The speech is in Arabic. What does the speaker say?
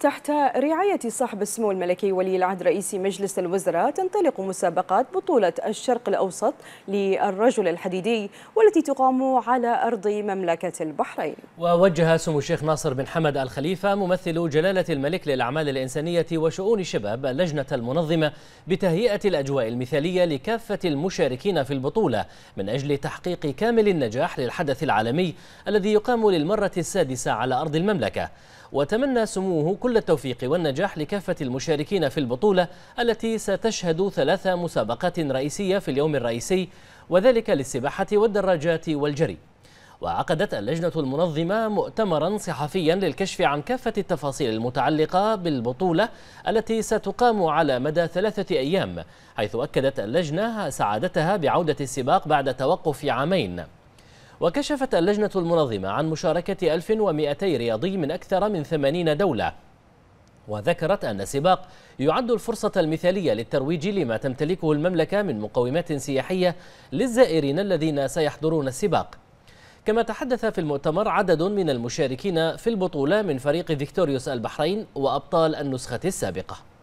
تحت رعاية صاحب السمو الملكي ولي العهد رئيس مجلس الوزراء تنطلق مسابقات بطولة الشرق الأوسط للرجل الحديدي والتي تقام على أرض مملكة البحرين ووجه سمو الشيخ ناصر بن حمد الخليفة ممثل جلالة الملك للأعمال الإنسانية وشؤون الشباب اللجنة المنظمة بتهيئة الأجواء المثالية لكافة المشاركين في البطولة من أجل تحقيق كامل النجاح للحدث العالمي الذي يقام للمرة السادسة على أرض المملكة وتمنى سموه كل التوفيق والنجاح لكافة المشاركين في البطولة التي ستشهد ثلاث مسابقات رئيسية في اليوم الرئيسي وذلك للسباحة والدراجات والجري وعقدت اللجنة المنظمة مؤتمرا صحفيا للكشف عن كافة التفاصيل المتعلقة بالبطولة التي ستقام على مدى ثلاثة أيام حيث أكدت اللجنة سعادتها بعودة السباق بعد توقف عامين وكشفت اللجنة المنظمة عن مشاركة 1200 رياضي من أكثر من 80 دولة وذكرت أن السباق يعد الفرصة المثالية للترويج لما تمتلكه المملكة من مقومات سياحية للزائرين الذين سيحضرون السباق كما تحدث في المؤتمر عدد من المشاركين في البطولة من فريق فيكتوريوس البحرين وأبطال النسخة السابقة